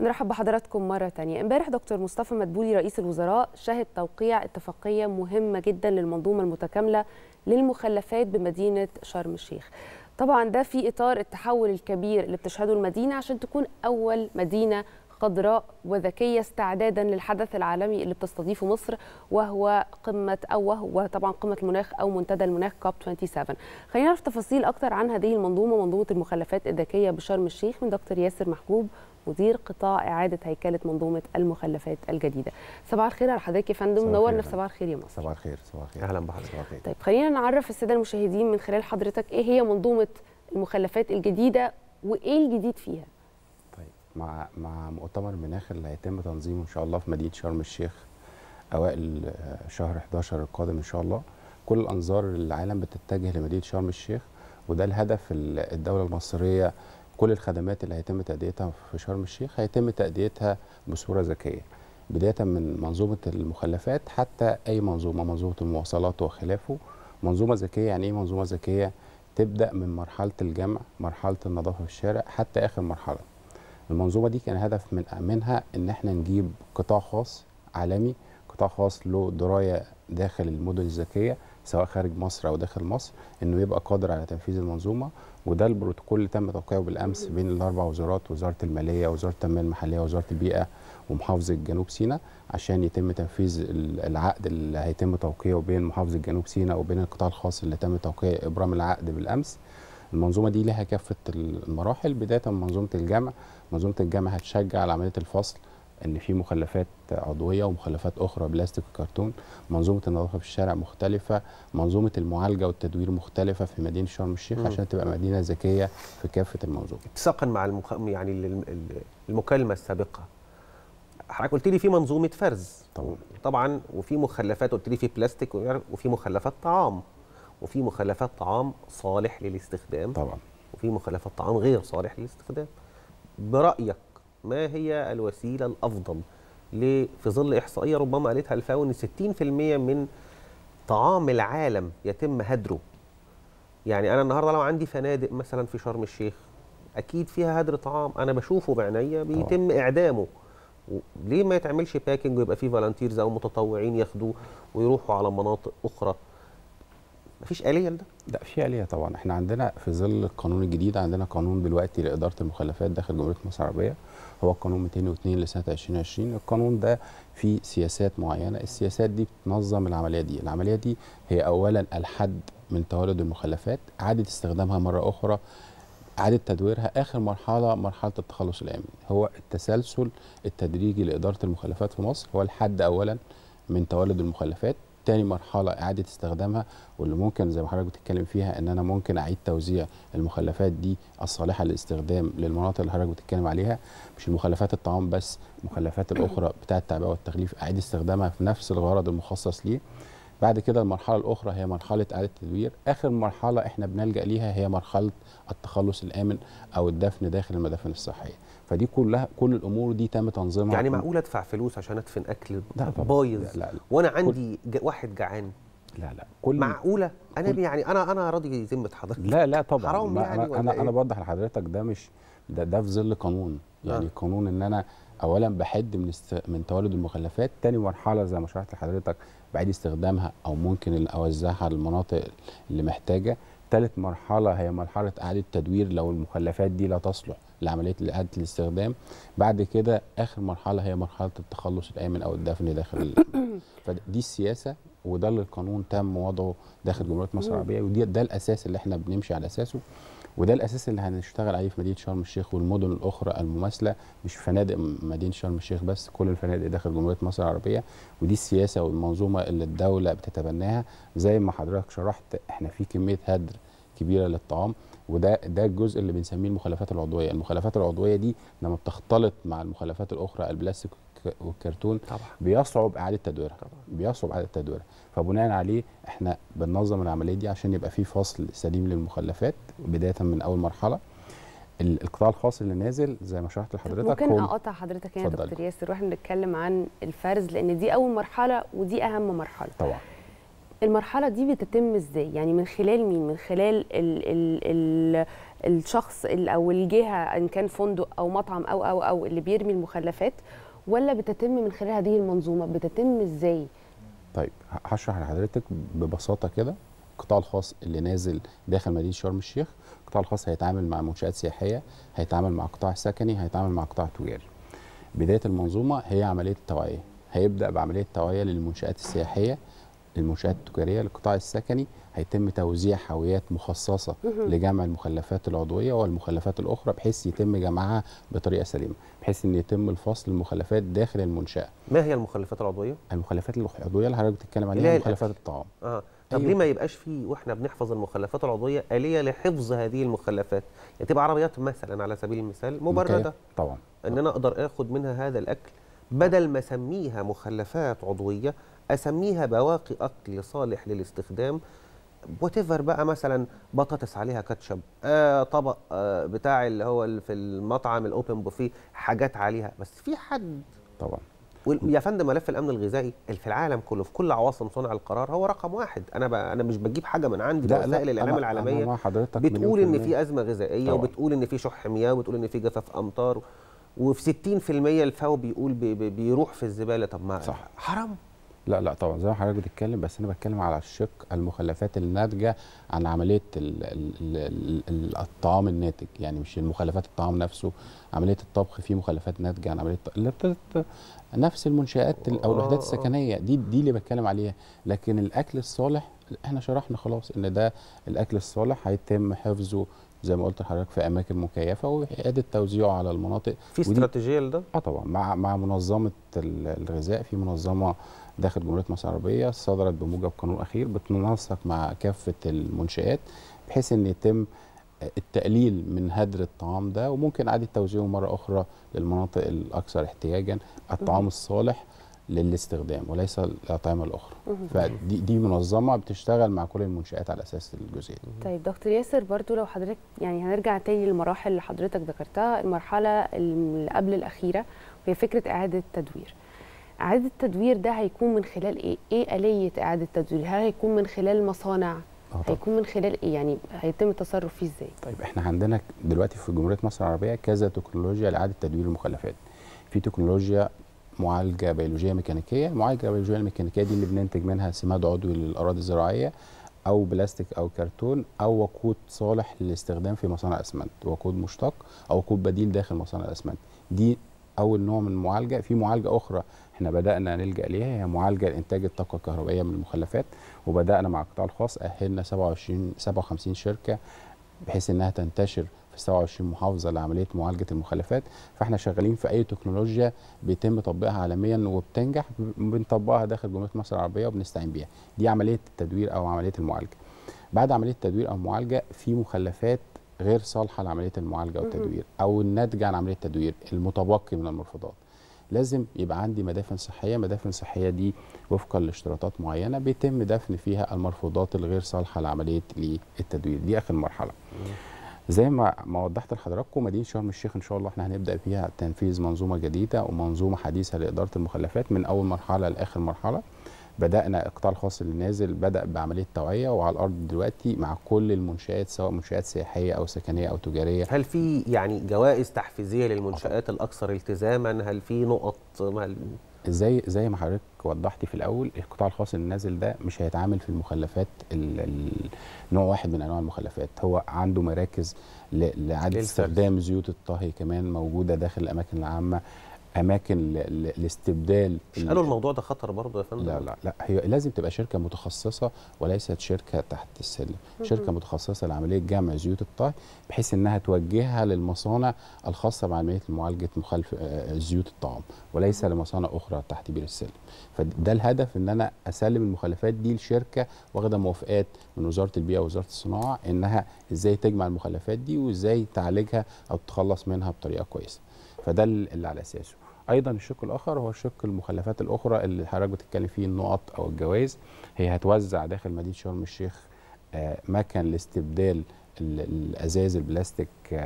نرحب بحضراتكم مرة تانية امبارح دكتور مصطفى مدبولي رئيس الوزراء شهد توقيع اتفاقية مهمة جدا للمنظومة المتكاملة للمخلفات بمدينة شرم الشيخ طبعا ده في إطار التحول الكبير اللي بتشهده المدينة عشان تكون أول مدينة خضراء وذكيه استعدادا للحدث العالمي اللي بتستضيفه مصر وهو قمه او وهو طبعا قمه المناخ او منتدى المناخ كاب 27 خلينا نعرف تفاصيل اكتر عن هذه المنظومه منظومه المخلفات الذكيه بشرم الشيخ من دكتور ياسر محبوب مدير قطاع اعاده هيكله منظومه المخلفات الجديده صباح الخير على حضرتك يا فندم نورنا في صباح الخير يا مصر صباح الخير صباح الخير اهلا بحضرتك طيب خلينا نعرف الساده المشاهدين من خلال حضرتك ايه هي منظومه المخلفات الجديده وايه الجديد فيها طيب مع مع مؤتمر مناخ اللي هيتم تنظيمه ان شاء الله في مدينه شرم الشيخ اوائل آه، شهر 11 القادم ان شاء الله كل الانظار العالم بتتجه لمدينه شرم الشيخ وده الهدف الدوله المصريه كل الخدمات اللي هيتم تأديتها في شرم الشيخ هيتم تأديتها بصورة ذكية بداية من منظومة المخلفات حتى أي منظومة منظومة المواصلات وخلافه منظومة ذكية يعني إيه منظومة ذكية تبدأ من مرحلة الجمع مرحلة النظافة في الشارع حتى آخر مرحلة المنظومة دي كان هدف من منها إن إحنا نجيب قطاع خاص عالمي قطاع خاص له دراية داخل المدن الذكية سواء خارج مصر أو داخل مصر إنه يبقى قادر على تنفيذ المنظومة وده البروتوكول اللي تم توقيعه بالامس بين الاربع وزارات وزاره الماليه وزاره التنميه المحليه وزاره البيئه ومحافظه جنوب سيناء عشان يتم تنفيذ العقد اللي هيتم توقيعه بين محافظه جنوب سيناء وبين القطاع الخاص اللي تم توقيع ابرام العقد بالامس المنظومه دي لها كافه المراحل بدايه من منظومه الجمع منظومه الجمع هتشجع على عمليه الفصل ان في مخلفات عضويه ومخلفات اخرى بلاستيك وكرتون منظومه النظافه في الشارع مختلفه منظومه المعالجه والتدوير مختلفه في مدينه شرم الشيخ عشان تبقى مدينه ذكيه في كافه المنظومه اتساقا مع المخ... يعني المكالمه السابقه حضرتك قلت لي في منظومه فرز طبعا طبعا وفي مخلفات قلت لي في بلاستيك وفي مخلفات طعام وفي مخلفات طعام صالح للاستخدام طبعا وفي مخلفات طعام غير صالح للاستخدام برايك ما هي الوسيله الافضل في ظل احصائيه ربما قالتها الفاو ان 60% من طعام العالم يتم هدره يعني انا النهارده لو عندي فنادق مثلا في شرم الشيخ اكيد فيها هدر طعام انا بشوفه بعينيا بيتم اعدامه ليه ما يتعملش باكنج ويبقى فيه فالنتيرز او متطوعين ياخدوه ويروحوا على مناطق اخرى مفيش آلية لده؟ لا في آلية طبعا احنا عندنا في ظل القانون الجديد عندنا قانون دلوقتي لإدارة المخلفات داخل جمهورية مصر العربية هو القانون 202 لسنة 2020 القانون ده فيه سياسات معينة السياسات دي بتنظم العملية دي العملية دي هي أولا الحد من توالد المخلفات إعادة استخدامها مرة أخرى إعادة تدويرها آخر مرحلة مرحلة التخلص الأمني هو التسلسل التدريجي لإدارة المخلفات في مصر هو الحد أولا من توالد المخلفات تاني مرحله اعاده استخدامها واللي ممكن زي ما حضرتك بتتكلم فيها ان انا ممكن اعيد توزيع المخلفات دي الصالحه للاستخدام للمناطق اللي حضرتك بتتكلم عليها مش المخلفات الطعام بس المخلفات الاخرى بتاعه التعبئه والتغليف اعيد استخدامها في نفس الغرض المخصص ليه بعد كده المرحله الاخرى هي مرحله اعاده التدوير اخر مرحله احنا بنلجا ليها هي مرحله التخلص الامن او الدفن داخل المدافن الصحيه فدي كلها كل الامور دي تم تنظيمها يعني معقول ادفع فلوس عشان ادفن اكل بايظ لا لا لا وانا عندي كل... واحد جعان لا لا كل معقوله انا كل يعني انا انا راضي ذمه حضرتك لا لا طبعا حرام يعني انا إيه؟ أنا بوضح لحضرتك ده مش ده, ده في ظل قانون يعني آه. قانون ان انا اولا بحد من است... من توالد المخلفات تاني مرحله زي ما شرحت لحضرتك بعيد استخدامها او ممكن اوزعها للمناطق اللي محتاجه ثالث مرحله هي مرحله اعاده تدوير لو المخلفات دي لا تصلح لعمليه اعاده الاستخدام بعد كده اخر مرحله هي مرحله التخلص الامن او الدفن داخل فدي السياسه وده اللي القانون تم وضعه داخل جمهوريه مصر العربيه ودي ده الاساس اللي احنا بنمشي على اساسه وده الاساس اللي هنشتغل عليه في مدينه شرم الشيخ والمدن الاخرى المماثله مش فنادق مدينه شرم الشيخ بس كل الفنادق داخل جمهوريه مصر العربيه ودي السياسه والمنظومه اللي الدوله بتتبناها زي ما حضرتك شرحت احنا في كميه هدر كبيره للطعام وده ده الجزء اللي بنسميه المخلفات العضويه المخلفات العضويه دي لما بتختلط مع المخلفات الاخرى البلاستيك والكرتون طبعا. بيصعب اعاده تدويرها بيصعب اعاده تدويرها فبناء عليه احنا بننظم العمليه دي عشان يبقى في فصل سليم للمخلفات بدايه من اول مرحله القطاع الخاص اللي نازل زي ما شرحت لحضرتك ممكن اقطع حضرتك هنا يعني يا دكتور ياسر واحنا بنتكلم عن الفرز لان دي اول مرحله ودي اهم مرحله طبعا المرحله دي بتتم ازاي يعني من خلال مين من خلال ال ال الـ الشخص او الجهه ان كان فندق او مطعم او او او اللي بيرمي المخلفات ولا بتتم من خلال هذه المنظومه بتتم ازاي طيب هشرح لحضرتك ببساطه كده القطاع الخاص اللي نازل داخل مدينه شرم الشيخ القطاع الخاص هيتعامل مع منشات سياحيه هيتعامل مع قطاع سكني هيتعامل مع قطاع تجاري بدايه المنظومه هي عمليه التوعيه هيبدا بعمليه توعيه للمنشات السياحيه للمنشآت التجارية للقطاع السكني هيتم توزيع حاويات مخصصة لجمع المخلفات العضوية والمخلفات الأخرى بحيث يتم جمعها بطريقة سليمة بحيث أن يتم الفصل المخلفات داخل المنشأة ما هي المخلفات العضوية؟ المخلفات العضوية اللي حضرتك بتتكلم عليها مخلفات الطعام آه. طب أيوة. ليه ما يبقاش في واحنا بنحفظ المخلفات العضويه اليه لحفظ هذه المخلفات يعني تبقى عربيات مثلا على سبيل المثال مبرده طبعا ان انا اقدر اخد منها هذا الاكل بدل ما اسميها مخلفات عضويه اسميها بواقي اكل صالح للاستخدام وتفر بقى مثلا بطاطس عليها كاتشب آه طبق آه بتاع اللي هو اللي في المطعم الاوبن بوفيه حاجات عليها بس في حد طبعا يا فندم ملف الامن الغذائي في العالم كله في كل عواصم صنع القرار هو رقم واحد انا انا مش بجيب حاجه من عندي لا وسائل الاعلام العالميه أنا حضرتك بتقول ان في ازمه غذائيه طبعا. وبتقول ان في شح مياه وبتقول ان في جفاف امطار وفي 60% الفاو بيقول بي... بيروح في الزباله طب ما صح حرام لا لا طبعا زي ما حضرتك بتتكلم بس انا بتكلم على الشق المخلفات الناتجه عن عمليه الـ الـ الـ الطعام الناتج يعني مش المخلفات الطعام نفسه عمليه الطبخ فيه مخلفات ناتجه عن عمليه نفس المنشات او الوحدات آه، آه. السكنيه دي دي اللي بتكلم عليها لكن الاكل الصالح احنا شرحنا خلاص ان ده الاكل الصالح هيتم حفظه زي ما قلت لحضرتك في اماكن مكيفه واعاده توزيعه على المناطق في استراتيجيه لده؟ اه طبعا مع مع منظمه الغذاء في منظمه داخل جمهوريه مصر العربيه صدرت بموجب قانون اخير بتنسق مع كافه المنشات بحيث ان يتم التقليل من هدر الطعام ده وممكن اعاده توزيعه مره اخرى للمناطق الاكثر احتياجا الطعام الصالح للاستخدام وليس الأطعمة الأخرى فدي دي منظمة بتشتغل مع كل المنشآت على أساس الجزئية طيب دكتور ياسر برضو لو حضرتك يعني هنرجع تاني للمراحل اللي حضرتك ذكرتها المرحلة اللي قبل الأخيرة وهي فكرة إعادة التدوير إعادة التدوير ده هيكون من خلال إيه؟ إيه آلية إعادة التدوير؟ هل هيكون من خلال مصانع؟ أه هيكون من خلال ايه يعني هيتم التصرف فيه ازاي طيب احنا عندنا دلوقتي في جمهوريه مصر العربيه كذا تكنولوجيا لاعاده تدوير المخلفات في تكنولوجيا معالجه بيولوجيه ميكانيكيه المعالجه البيولوجيه الميكانيكيه دي اللي بننتج منها سماد عضوي للاراضي الزراعيه او بلاستيك او كرتون او وقود صالح للاستخدام في مصانع اسمنت وقود مشتق او وقود بديل داخل مصانع الاسمنت دي اول نوع من المعالجه في معالجه اخرى احنا بدانا نلجا ليها هي معالجه لانتاج الطاقه الكهربائيه من المخلفات وبدانا مع القطاع الخاص اهلنا 27 57 شركه بحيث انها تنتشر في 27 محافظه لعمليه معالجه المخلفات فاحنا شغالين في اي تكنولوجيا بيتم تطبيقها عالميا وبتنجح بنطبقها داخل جمهوريه مصر العربيه وبنستعين بيها دي عمليه التدوير او عمليه المعالجه بعد عمليه التدوير او المعالجه في مخلفات غير صالحه لعمليه المعالجه والتدوير او الناتجه عن عمليه التدوير المتبقي من المرفضات لازم يبقى عندي مدافن صحيه مدافن صحيه دي وفقا لاشتراطات معينه بيتم دفن فيها المرفوضات الغير صالحه لعمليه التدوير دي اخر مرحله زي ما ما وضحت لحضراتكم مدينه شرم الشيخ ان شاء الله احنا هنبدا فيها تنفيذ منظومه جديده ومنظومه حديثه لاداره المخلفات من اول مرحله لاخر مرحله بدانا القطاع الخاص اللي نازل بدا بعمليه توعيه وعلى الارض دلوقتي مع كل المنشات سواء منشات سياحيه او سكنيه او تجاريه هل في يعني جوائز تحفيزيه للمنشات أه الاكثر التزاما هل في نقط زي زي ما حضرتك وضحتي في الاول القطاع الخاص النازل ده مش هيتعامل في المخلفات نوع واحد من انواع المخلفات هو عنده مراكز لإعادة استخدام زيوت الطهي كمان موجودة داخل الأماكن العامة اماكن لاستبدال قالوا الموضوع ده خطر برضه يا فندم لا لا لا هي لازم تبقى شركه متخصصه وليست شركه تحت السلم شركه متخصصه لعمليه جمع زيوت الطهي بحيث انها توجهها للمصانع الخاصه بعمليه معالجه مخالف آه، آه، زيوت الطعام وليس لمصانع اخرى تحت بير السلم فده الهدف ان انا اسلم المخلفات دي لشركه واخده موافقات من وزاره البيئه ووزاره الصناعه انها ازاي تجمع المخلفات دي وازاي تعالجها او تتخلص منها بطريقه كويسه فده اللي على اساسه ايضا الشق الاخر هو شق المخلفات الاخرى اللي حضرتك بتتكلم فيه النقط او الجوائز هي هتوزع داخل مدينه شرم الشيخ آه، مكن لاستبدال الازاز البلاستيك آه،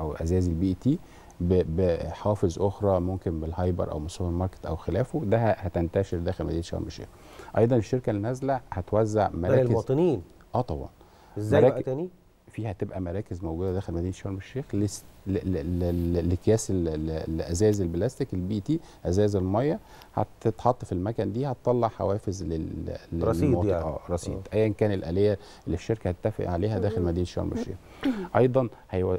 او ازاز البي e تي بحافظ اخرى ممكن بالهايبر او سوبر ماركت او خلافه ده هتنتشر داخل مدينه شرم الشيخ ايضا الشركه اللي نازله هتوزع مراكز للمواطنين اه طبعا ازاي بقى تاني فيها تبقى مراكز موجوده داخل مدينه شرم الشيخ لاكياس الازاز البلاستيك البي تي ازاز الميه هتتحط في المكان دي هتطلع حوافز للرصيد يعني. اه رصيد آه. ايا كان الاليه اللي الشركه هتتفق عليها داخل مدينه شرم الشيخ ايضا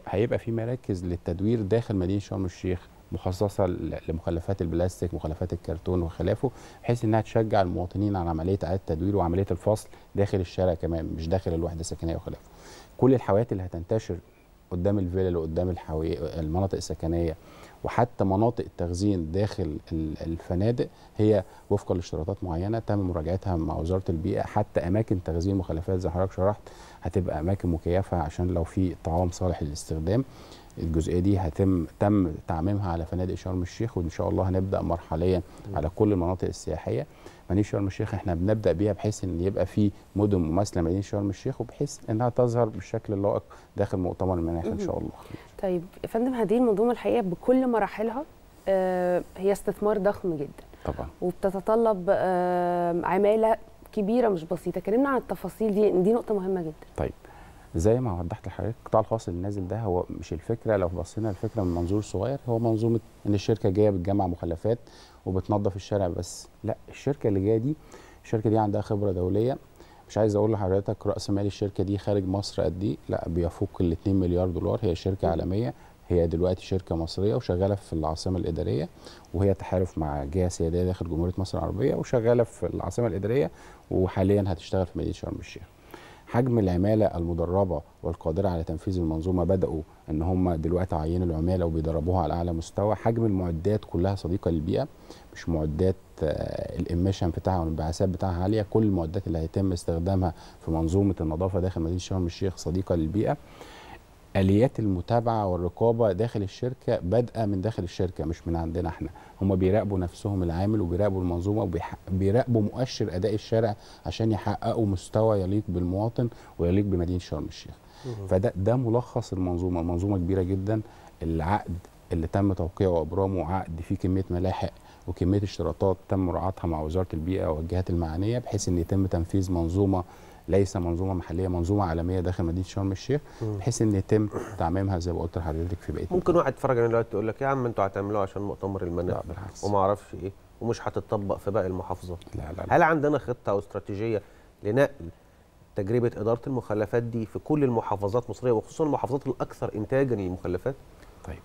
هيبقى في مراكز للتدوير داخل مدينه شرم الشيخ مخصصه لمخلفات البلاستيك مخلفات الكرتون وخلافه بحيث انها تشجع المواطنين على عمليه اعاده تدوير وعمليه الفصل داخل الشارع كمان مش داخل الوحده السكنيه وخلافه كل الحاويات اللي هتنتشر قدام الفلل وقدام الحوي... المناطق السكنيه وحتى مناطق التخزين داخل الفنادق هي وفقا لاشتراطات معينه تم مراجعتها مع وزاره البيئه حتى اماكن تخزين مخلفات زي حضرتك شرحت هتبقى اماكن مكيفه عشان لو في طعام صالح للاستخدام الجزئيه دي هتم تم تعميمها على فنادق شرم الشيخ وان شاء الله هنبدا مرحليا على كل المناطق السياحيه مدينه شرم الشيخ احنا بنبدا بيها بحيث ان يبقى في مدن مماثله لمدينه شرم الشيخ وبحيث انها تظهر بالشكل اللائق داخل مؤتمر المناخ ان شاء الله طيب يا فندم هذه المنظومه الحقيقه بكل مراحلها آه، هي استثمار ضخم جدا طبعا وبتتطلب آه، عماله كبيره مش بسيطه كلمنا عن التفاصيل دي دي نقطه مهمه جدا طيب زي ما وضحت لحضرتك القطاع الخاص اللي نازل ده هو مش الفكره لو بصينا الفكره من منظور صغير هو منظومه ان الشركه جايه بتجمع مخلفات وبتنظف الشارع بس لا الشركه اللي جايه دي الشركه دي عندها خبره دوليه مش عايز اقول لحضرتك راس مال الشركه دي خارج مصر قد ايه لا بيفوق ال 2 مليار دولار هي شركه عالميه هي دلوقتي شركه مصريه وشغاله في العاصمه الاداريه وهي تحالف مع جهه سياديه داخل جمهوريه مصر العربيه وشغاله في العاصمه الاداريه وحاليا هتشتغل في مدينه شرم الشيخ حجم العماله المدربه والقادره على تنفيذ المنظومه بداوا ان هم دلوقتي عينوا العماله وبيدربوها على اعلى مستوى حجم المعدات كلها صديقه للبيئه مش معدات آه، الاميشن بتاعها والانبعاثات بتاعها عاليه كل المعدات اللي هيتم استخدامها في منظومه النظافه داخل مدينه شرم الشيخ صديقه للبيئه اليات المتابعه والرقابه داخل الشركه بادئه من داخل الشركه مش من عندنا احنا هم بيراقبوا نفسهم العامل وبيراقبوا المنظومه وبيراقبوا مؤشر اداء الشارع عشان يحققوا مستوى يليق بالمواطن ويليق بمدينه شرم الشيخ فده ده ملخص المنظومه المنظومه كبيره جدا العقد اللي تم توقيعه وابرامه عقد فيه كميه ملاحق وكميه اشتراطات تم مراعاتها مع وزاره البيئه والجهات المعنيه بحيث ان يتم تنفيذ منظومه ليس منظومه محليه منظومه عالميه داخل مدينه شرم الشيخ بحيث ان يتم تعميمها زي ما قلت لحضرتك في بقيه ممكن واحد يتفرج علينا دلوقتي يقول لك يا عم انتوا هتعملوها عشان مؤتمر المناخ وما اعرفش ايه ومش هتطبق في باقي المحافظات لا لا لا. هل عندنا خطه او استراتيجيه لنقل تجربه اداره المخلفات دي في كل المحافظات المصريه وخصوصا المحافظات الاكثر انتاجا للمخلفات طيب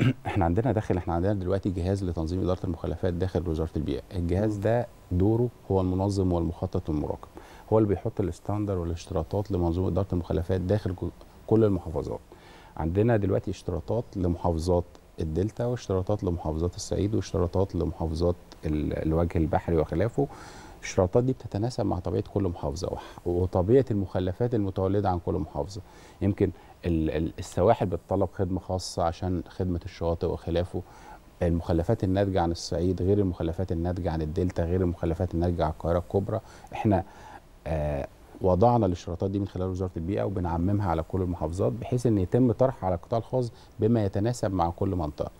احنا عندنا داخل احنا عندنا دلوقتي جهاز لتنظيم اداره المخلفات داخل وزاره البيئه الجهاز ده دوره هو المنظم والمخطط والمراقب هو اللي بيحط الاستاندر والاشتراطات لمنظومه اداره المخلفات داخل كل المحافظات عندنا دلوقتي اشتراطات لمحافظات الدلتا واشتراطات لمحافظات الصعيد واشتراطات لمحافظات الوجه البحري وخلافه الاشتراطات دي بتتناسب مع طبيعه كل محافظه وطبيعه المخلفات المتولده عن كل محافظه يمكن السواحل بتطلب خدمه خاصه عشان خدمه الشواطئ وخلافه المخلفات الناتجه عن الصعيد غير المخلفات الناتجه عن الدلتا غير المخلفات الناتجه عن القاهره الكبرى احنا آه، وضعنا الاشتراطات دي من خلال وزاره البيئه وبنعممها على كل المحافظات بحيث ان يتم طرحها على القطاع الخاص بما يتناسب مع كل منطقه.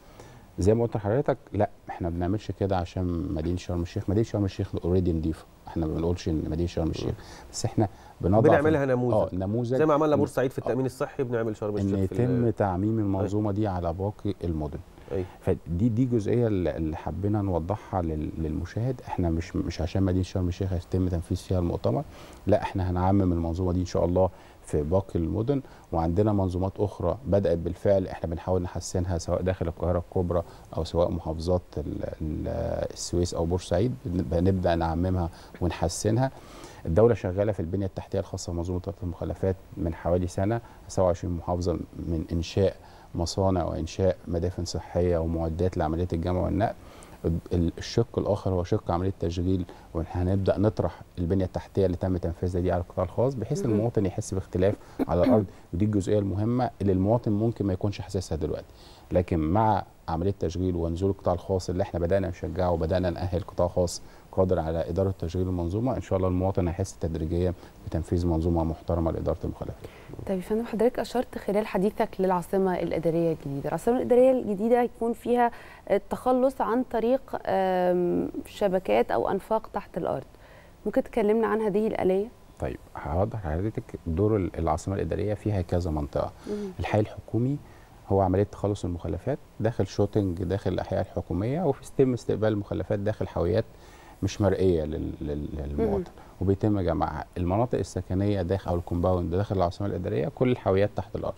زي ما قلت لحضرتك لا احنا ما بنعملش كده عشان مدينه شرم الشيخ، مدينه شرم الشيخ اوريدي نضيفه، احنا ما بنقولش ان مدينه شرم الشيخ بس احنا بنضع بنعملها نموذج اه نموذج زي ما عملنا بورسعيد في آه. التامين الصحي بنعمل شرم الشيخ ان يتم تعميم المنظومه أيوة. دي على باقي المدن. أي. فدي دي جزئيه اللي حبينا نوضحها للمشاهد احنا مش مش عشان مدينه شرم الشيخ هيتم تنفيذ فيها المؤتمر لا احنا هنعمم المنظومه دي ان شاء الله في باقي المدن وعندنا منظومات اخرى بدات بالفعل احنا بنحاول نحسنها سواء داخل القاهره الكبرى او سواء محافظات السويس او بورسعيد بنبدا نعممها ونحسنها الدوله شغاله في البنيه التحتيه الخاصه بمنظومه المخلفات من حوالي سنه 27 محافظه من انشاء مصانع وانشاء مدافن صحيه ومعدات لعمليه الجمع والنقل الشق الاخر هو شق عمليه تشغيل وهنبدا نطرح البنيه التحتيه اللي تم تنفيذها دي على القطاع الخاص بحيث المواطن يحس باختلاف على الارض ودي الجزئيه المهمه اللي المواطن ممكن ما يكونش حاسسها دلوقتي لكن مع عمليه التشغيل ونزول القطاع الخاص اللي احنا بدانا نشجعه وبدانا ناهل قطاع خاص قادر على اداره تشغيل المنظومه ان شاء الله المواطن هيحس تدريجيا بتنفيذ منظومه محترمه لاداره المخالفات. طيب يا فندم حضرتك اشرت خلال حديثك للعاصمه الاداريه الجديده، العاصمه الاداريه الجديده هيكون فيها التخلص عن طريق شبكات او انفاق تحت الارض. ممكن تكلمنا عن هذه الاليه؟ طيب هوضح لحضرتك دور العاصمه الاداريه فيها كذا منطقه، الحي الحكومي هو عمليه تخلص المخلفات داخل شوتنج داخل الاحياء الحكوميه وفي ستيم استقبال المخلفات داخل حاويات مش مرئيه للمواطن وبيتم جمعها المناطق السكنيه داخل او الكومباوند داخل العاصمه الاداريه كل الحاويات تحت الارض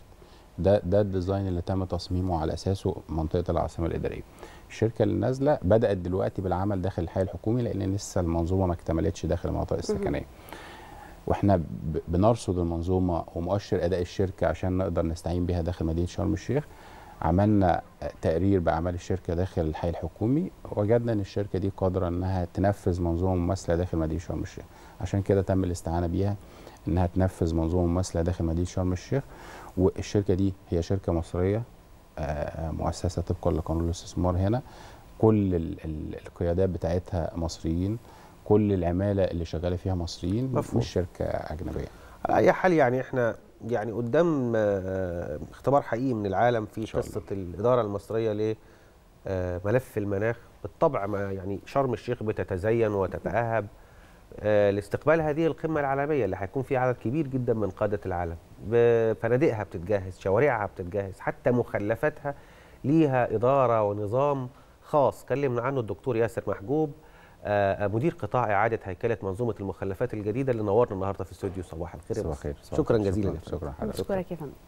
ده ده الديزاين اللي تم تصميمه على اساسه منطقه العاصمه الاداريه الشركه اللي نازله بدات دلوقتي بالعمل داخل الحي الحكومي لان لسه المنظومه ما اكتملتش داخل المناطق السكنيه واحنا بنرصد المنظومه ومؤشر اداء الشركه عشان نقدر نستعين بها داخل مدينه شرم الشيخ عملنا تقرير باعمال الشركه داخل الحي الحكومي وجدنا ان الشركه دي قادره انها تنفذ منظومه مماثله داخل مدينه شرم الشيخ عشان كده تم الاستعانه بيها انها تنفذ منظومه مماثله داخل مدينه شرم الشيخ والشركه دي هي شركه مصريه آه، آه، مؤسسه طبقا لقانون الاستثمار هنا كل القيادات بتاعتها مصريين كل العماله اللي شغاله فيها مصريين مش شركه اجنبيه على اي حال يعني احنا يعني قدام آه، اختبار حقيقي من العالم في قصه الاداره المصريه لملف آه، المناخ بالطبع ما يعني شرم الشيخ بتتزين وتتاهب آه، لاستقبال هذه القمه العالميه اللي هيكون فيها عدد كبير جدا من قاده العالم فنادقها بتتجهز شوارعها بتتجهز حتى مخلفاتها ليها اداره ونظام خاص كلمنا عنه الدكتور ياسر محجوب آه، مدير قطاع اعاده هيكله منظومه المخلفات الجديده اللي نورنا النهارده في استوديو صباح الخير صباح الخير شكرا جزيلا شكرا حضرتك شكرا, شكرا. شكرا. شكرا.